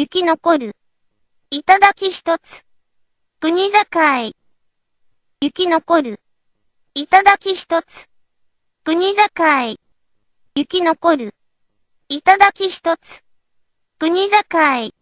雪残る。いただき一つ。国境。雪残る。いただき一つ。国境。雪残る。いただき一つ。国境。